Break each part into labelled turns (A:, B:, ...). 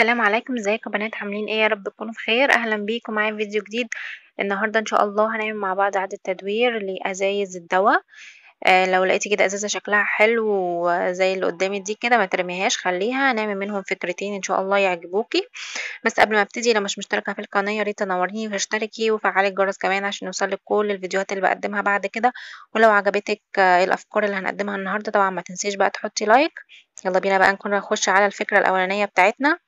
A: السلام عليكم ازيكم يا بنات عاملين ايه يا رب تكونوا بخير اهلا بيكم معايا في فيديو جديد النهارده ان شاء الله هنعمل مع بعض اعاده تدوير لازايز الدواء آه لو لقيتي كده ازازه شكلها حلو زي اللي قدامي دي كده ما ترميهاش خليها هنعمل منهم فكرتين ان شاء الله يعجبوكي بس قبل ما ابتدي لو مش مشتركه في القناه يا ريت تنورني واشتركي وفعلي الجرس كمان عشان يوصلك كل الفيديوهات اللي بقدمها بعد كده ولو عجبتك آه ايه الافكار اللي هنقدمها النهارده طبعا ما تنسيش بقى تحطي لايك يلا بينا بقى نكون نخش على الفكره الاولانيه بتاعتنا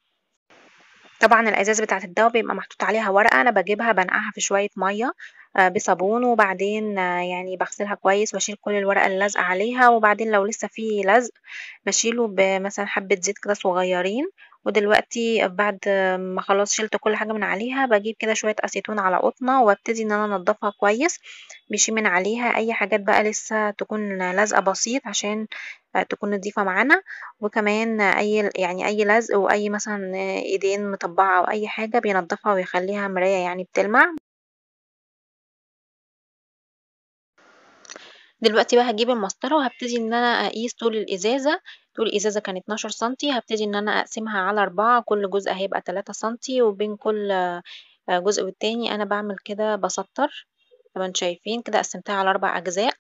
A: طبعا الازاز بتاعه الدواء بيبقى محطوط عليها ورقه انا بجيبها بنقعها في شويه ميه آه، بصابون وبعدين آه، يعني بغسلها كويس واشيل كل الورقه اللي لازقه عليها وبعدين لو لسه في لزق بشيله بمثلا حبه زيت كده صغيرين ودلوقتي بعد ما خلاص شلت كل حاجة من عليها بجيب كده شوية أسيتون على قطنة وابتدي إن أنا أنضفها كويس بشيل من عليها أي حاجات بقى لسه تكون لازقة بسيط عشان آه، تكون نضيفة معانا وكمان أي يعني أي لزق وأي مثلا آه، إيدين مطبعة أو أي حاجة بينضفها ويخليها مراية يعني بتلمع دلوقتي بقى هجيب المسطرة وهبتدي ان انا اقيس طول الازازة طول الازازة كان 12 سنتي هبتدي ان انا اقسمها على اربعة كل جزء هيبقى 3 سنتي وبين كل آه، جزء والتاني انا بعمل كده بسطر ما انتم شايفين كده قسمتها على أربع أجزاء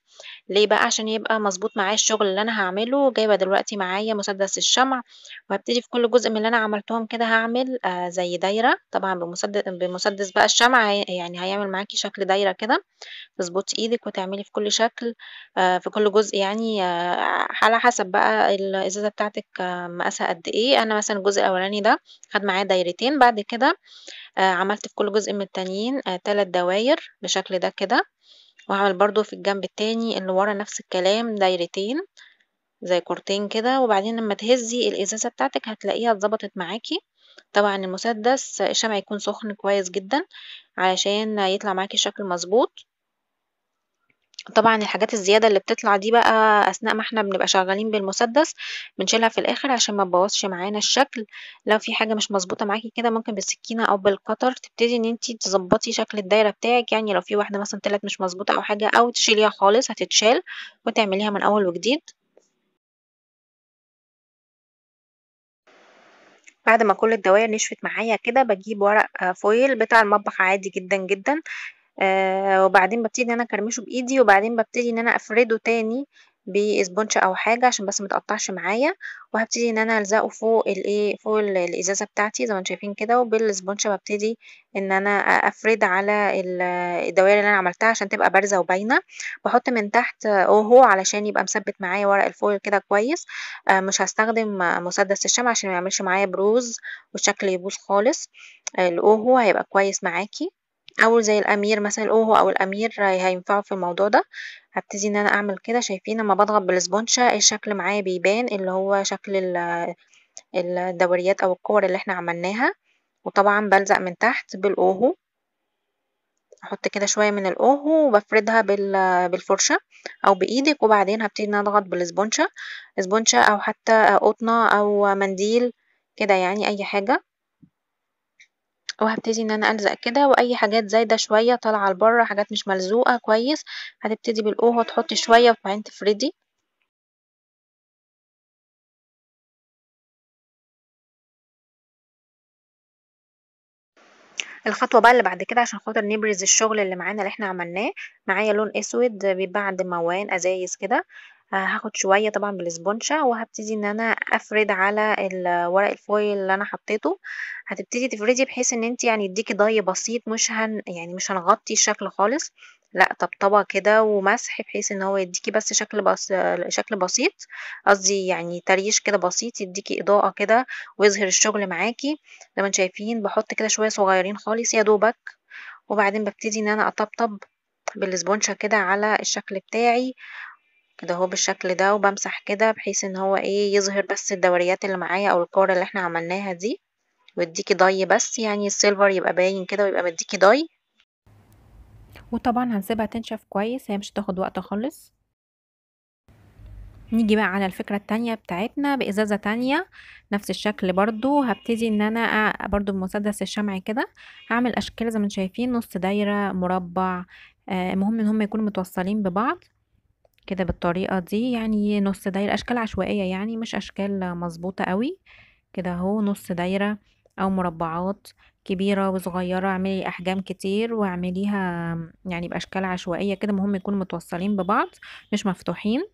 A: ليه بقى عشان يبقى مظبوط معايا الشغل اللي أنا هعمله جايبة دلوقتي معايا مسدس الشمع وهبتدي في كل جزء من اللي أنا عملتهم كده هعمل آه زي دايرة طبعا بمسدس بمسدس بقى الشمع يعني هيعمل معاكي شكل دايرة كده تظبطي إيدك وتعملي في كل شكل آه في كل جزء يعني آه على حسب بقى الإزازة بتاعتك آه مقاسها قد إيه أنا مثلا الجزء الأولاني ده خد معايا دايرتين بعد كده آه، عملت في كل جزء من التانيين آآ آه، دواير بالشكل ده كده، وهعمل برضو في الجنب التاني اللي ورا نفس الكلام دايرتين زي كورتين كده، وبعدين لما تهزي الإزازة بتاعتك هتلاقيها اتظبطت معاكي طبعًا المسدس الشمع يكون سخن كويس جدًا علشان يطلع معاكي الشكل مظبوط طبعًا الحاجات الزيادة اللي بتطلع دي بقى أثناء ما إحنا بنبقى شغالين بالمسدس، بنشيلها في الآخر عشان ما تبوظش معانا الشكل، لو في حاجة مش مظبوطه معاكي كده ممكن بالسكينة أو بالقطر تبتدي إن أنتِ تظبطي شكل الدايرة بتاعِك، يعني لو في واحدة مثلًا طلعت مش مظبوطه أو حاجة أو تشيليها خالص هتتشال وتعمليها من أول وجديد. بعد ما كل الدواير نشفت معايا كده بجيب ورق آه، فويل بتاع المطبخ عادي جدًا، جدًا. آه، وبعدين ببتدي ان انا اكرمشه بايدي وبعدين ببتدي ان انا افرده تاني باسبونش او حاجه عشان بس متقطعش معايا وهبتدي ان انا الزقه فوق الايه فوق الازازه بتاعتي زي ما انتم شايفين كده وبالاسبونش ببتدي ان انا افرد على الدوائر اللي انا عملتها عشان تبقى بارزه وباينه بحط من تحت اوهو علشان يبقى مثبت معايا ورق الفويل كده كويس آه، مش هستخدم مسدس الشمع عشان ما يعملش معايا بروز والشكل يبوظ خالص الاوهو هيبقى كويس معاكي أول زي الأمير مثلا اوهو أو الأمير هينفعوا في الموضوع ده هبتدي إن أنا أعمل كده شايفين لما بضغط بالسبونشة إيه الشكل معايا بيبان اللي هو شكل الدوريات أو الكور اللي احنا عملناها وطبعا بلزق من تحت بالأوهو احط كده شوية من الأوهو وبفردها بالفرشة أو بإيدك وبعدين هبتدي إن أنا أضغط بالسبونشة سبونشة أو حتى قطنة أو منديل كده يعني أي حاجة وهبتدي إن أنا ألزق كده وأي حاجات زايدة شوية طالعة لبره حاجات مش ملزوقة كويس هتبتدي بالقوه تحطي شوية وبعدين تفردي الخطوة بقى اللي بعد كده عشان خاطر نبرز الشغل اللي معانا اللي احنا عملناه معايا لون اسود بيبقى عند موان ازايز كده هاخد شوية طبعا بالسبونشة وهبتدي ان انا افرد على الورق الفويل اللي انا حطيته هتبتدي تفردي بحيث ان انت يعني يديكي ضي بسيط مش هن يعني مش هنغطي الشكل خالص لا طبطبة كده ومسح بحيث ان هو يديكي بس شكل بس شكل بسيط قصدي يعني تريش كده بسيط يديكي اضاءة كده ويظهر الشغل معاكي زي ما انتم شايفين بحط كده شوية صغيرين خالص يا دوبك وبعدين ببتدي ان انا اطبطب بالسبونشة كده على الشكل بتاعي كده اهو بالشكل ده وبمسح كده بحيث ان هو ايه يظهر بس الدوريات اللي معايا او الكورة اللي احنا عملناها دي واديكي ضي بس يعني السيلفر يبقى باين كده ويبقى مديكي ضي وطبعا هنسيبها تنشف كويس هي مش هتاخد وقت خالص نيجي بقى على الفكرة التانية بتاعتنا بإزازة تانية نفس الشكل برضو هبتدي ان انا برضو بمسدس الشمعي كده هعمل اشكال زي ما انتم شايفين نص دايرة مربع آه، المهم ان هم يكونوا متوصلين ببعض كده بالطريقة دي يعني نص دايرة أشكال عشوائية يعني مش أشكال مظبوطة قوي كده اهو نص دايرة أو مربعات كبيرة وصغيرة اعملي أحجام كتير واعمليها يعني بأشكال عشوائية كده مهم يكونوا متوصلين ببعض مش مفتوحين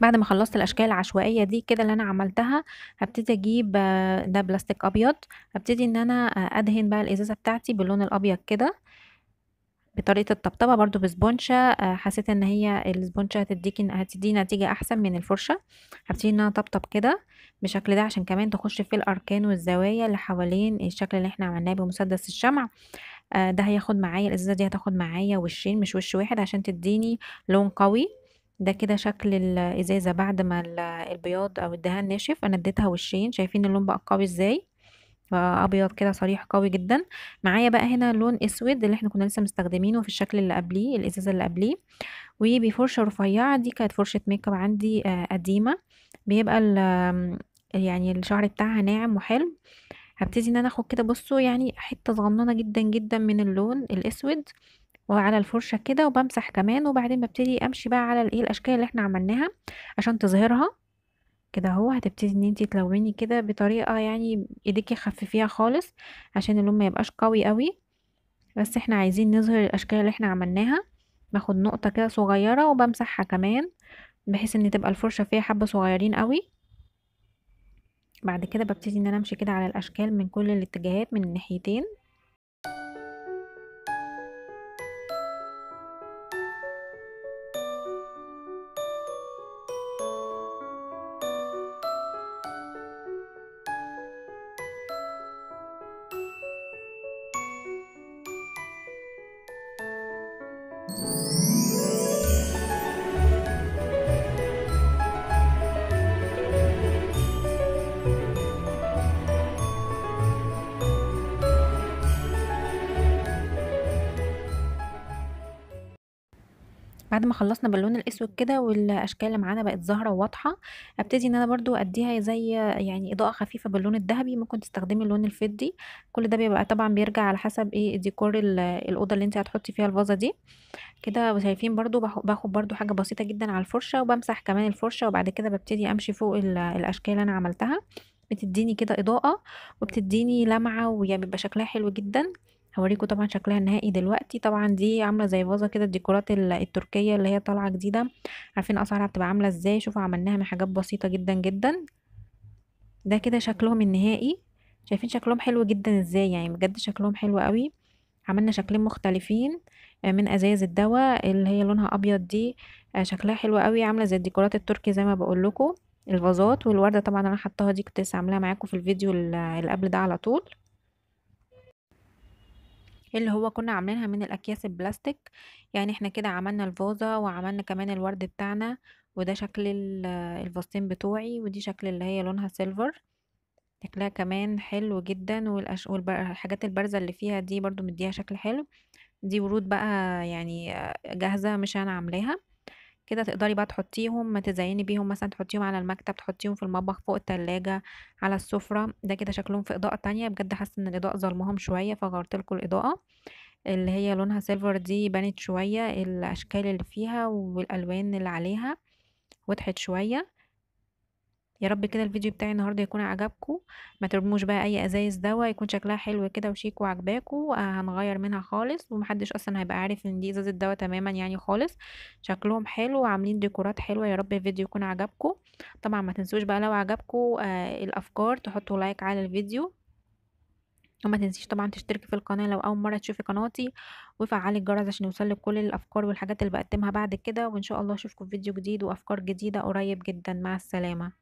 A: بعد ما خلصت الاشكال العشوائيه دي كده اللي انا عملتها هبتدي اجيب ده بلاستيك ابيض هبتدي ان انا ادهن بقى الازازه بتاعتي باللون الابيض كده بطريقه الطبطبه برضو بسبونشه آه، حسيت ان هي السبونشه هتديكي هتدي نتيجه احسن من الفرشه هبتدي ان انا اطبطب كده بالشكل ده عشان كمان تخش في الاركان والزوايا اللي حوالين الشكل اللي احنا عملناه بمسدس الشمع آه، ده هياخد معايا الازازه دي هتاخد معايا وشين مش وش واحد عشان تديني لون قوي ده كده شكل الازازه بعد ما البياض او الدهان ناشف انا اديتها وشين شايفين اللون بقى قوي ازاي آه، ابيض كده صريح قوي جدا معايا بقى هنا لون اسود اللي احنا كنا لسه مستخدمينه في الشكل اللي قبليه الازازه اللي قبليه وبفرشه رفيعه دي كانت فرشه ميك اب عندي آه، قديمه بيبقى يعني الشعر بتاعها ناعم وحلو هبتدي ان انا اخد كده بصوا يعني حته صغننه جدا جدا من اللون الاسود وعلى الفرشة كده وبمسح كمان وبعدين ببتدي امشي بقى على الايه الاشكال اللي احنا عملناها عشان تظهرها كده اهو هتبتدي ان انت تلوني كده بطريقة يعني ايديكي خففيها خالص عشان اللون ما يبقاش قوي قوي بس احنا عايزين نظهر الاشكال اللي احنا عملناها باخد نقطة كده صغيرة وبمسحها كمان بحيث ان تبقى الفرشة فيها حبة صغيرين قوي بعد كده ببتدي ان انا امشي كده على الاشكال من كل الاتجاهات من الناحيتين بعد ما خلصنا باللون الاسود كده والاشكال اللي معانا بقت ظاهره وواضحه ابتدي ان انا برضو اديها زي يعني اضاءه خفيفه باللون الذهبي ممكن تستخدمي اللون الفضي كل ده بيبقى طبعا بيرجع على حسب ايه الديكور الاوضه اللي انت هتحطي فيها الفازه دي كده شايفين برضو باخد برضو حاجه بسيطه جدا على الفرشه وبمسح كمان الفرشه وبعد كده ببتدي امشي فوق الاشكال اللي انا عملتها بتديني كده اضاءه وبتديني لمعه ويعني بيبقى شكلها حلو جدا هوريكم طبعا شكلها النهائي دلوقتي طبعا دي عامله زي فازه كده الديكورات التركيه اللي هي طالعه جديده عارفين اسعارها بتبقى عامله ازاي شوفوا عملناها من حاجات بسيطه جدا جدا ده كده شكلهم النهائي شايفين شكلهم حلو جدا ازاي يعني بجد شكلهم حلو قوي عملنا شكلين مختلفين آه، من ازايز الدواء اللي هي لونها ابيض دي آه، شكلها حلو قوي عامله زي الديكورات التركي زي ما بقول لكم الفازات والورده طبعا انا حطاها دي كنت لسه عاملاها معاكم في الفيديو اللي قبل ده على طول اللي هو كنا عاملينها من الأكياس البلاستيك يعني احنا كده عملنا الفازة وعملنا كمان الورد بتاعنا وده شكل الفاستين بتوعي ودي شكل اللي هي لونها سيلفر شكلها كمان حلو جدا والأش... والحاجات البارزة اللي فيها دي برضو مديها شكل حلو دي ورود بقى يعني جاهزة مش أنا عاملاها كده تقدري بقى تحطيهم ما تزيني بيهم مثلا تحطيهم على المكتب تحطيهم في المطبخ فوق التلاجة على السفرة ده كده شكلهم في إضاءة تانية بجد حاسة ان الإضاءة ظلمهم شوية لكم الإضاءة اللي هي لونها سيلفر دي بانت شوية الأشكال اللي فيها والألوان اللي عليها وضحت شوية يا رب كده الفيديو بتاعي النهارده يكون عجبكم ما ترموش بقى اي ازايز دوا يكون شكلها حلو كده وشيك وعجباكو آه، هنغير منها خالص ومحدش اصلا هيبقى عارف ان دي ازازه دوا تماما يعني خالص شكلهم حلو وعاملين ديكورات حلوه يا رب الفيديو يكون عجبكو طبعا ما تنسوش بقى لو عجبكو آه الافكار تحطوا لايك على الفيديو وما تنسيش طبعا تشتركي في القناه لو اول مره تشوفي قناتي وفعلي الجرس عشان يوصلك كل الافكار والحاجات اللي بقدمها بعد كده وان شاء الله اشوفكم في فيديو جديد وافكار جديده قريب جدا مع السلامه